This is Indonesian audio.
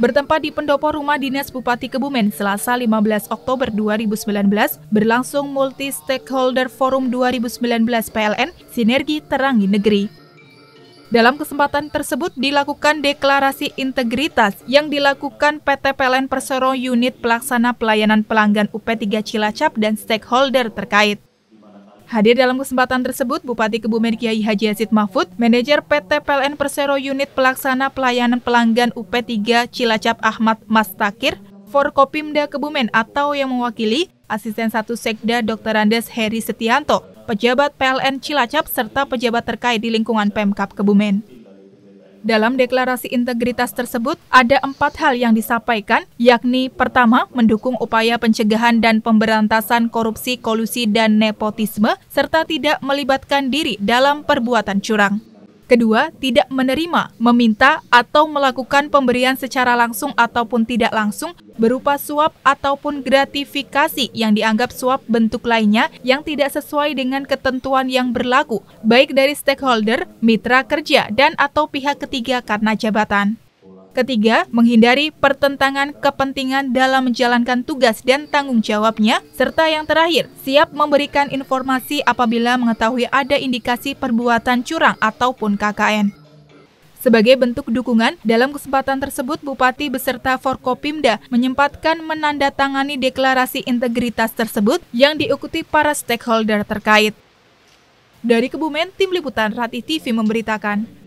bertempat di pendopo rumah dinas Bupati Kebumen Selasa 15 Oktober 2019 berlangsung Multi Stakeholder Forum 2019 PLN Sinergi Terangi Negeri. Dalam kesempatan tersebut dilakukan deklarasi integritas yang dilakukan PT PLN Persero Unit Pelaksana Pelayanan Pelanggan UP3 Cilacap dan stakeholder terkait. Hadir dalam kesempatan tersebut, Bupati Kebumen Kiai Haji Yazid Mahfud, Manajer PT PLN Persero Unit Pelaksana Pelayanan Pelanggan UP3 Cilacap Ahmad Mastakir, Forkopimda Kebumen atau yang mewakili Asisten satu Sekda Dr. Andes Heri Setianto, pejabat PLN Cilacap serta pejabat terkait di lingkungan Pemkap Kebumen. Dalam deklarasi integritas tersebut, ada empat hal yang disampaikan, yakni pertama, mendukung upaya pencegahan dan pemberantasan korupsi, kolusi, dan nepotisme, serta tidak melibatkan diri dalam perbuatan curang. Kedua, tidak menerima, meminta, atau melakukan pemberian secara langsung ataupun tidak langsung berupa suap ataupun gratifikasi yang dianggap suap bentuk lainnya yang tidak sesuai dengan ketentuan yang berlaku, baik dari stakeholder, mitra kerja, dan atau pihak ketiga karena jabatan. Ketiga, menghindari pertentangan kepentingan dalam menjalankan tugas dan tanggung jawabnya. Serta yang terakhir, siap memberikan informasi apabila mengetahui ada indikasi perbuatan curang ataupun KKN. Sebagai bentuk dukungan, dalam kesempatan tersebut Bupati beserta Forkopimda menyempatkan menandatangani deklarasi integritas tersebut yang diikuti para stakeholder terkait. Dari Kebumen, Tim Liputan Rati TV memberitakan.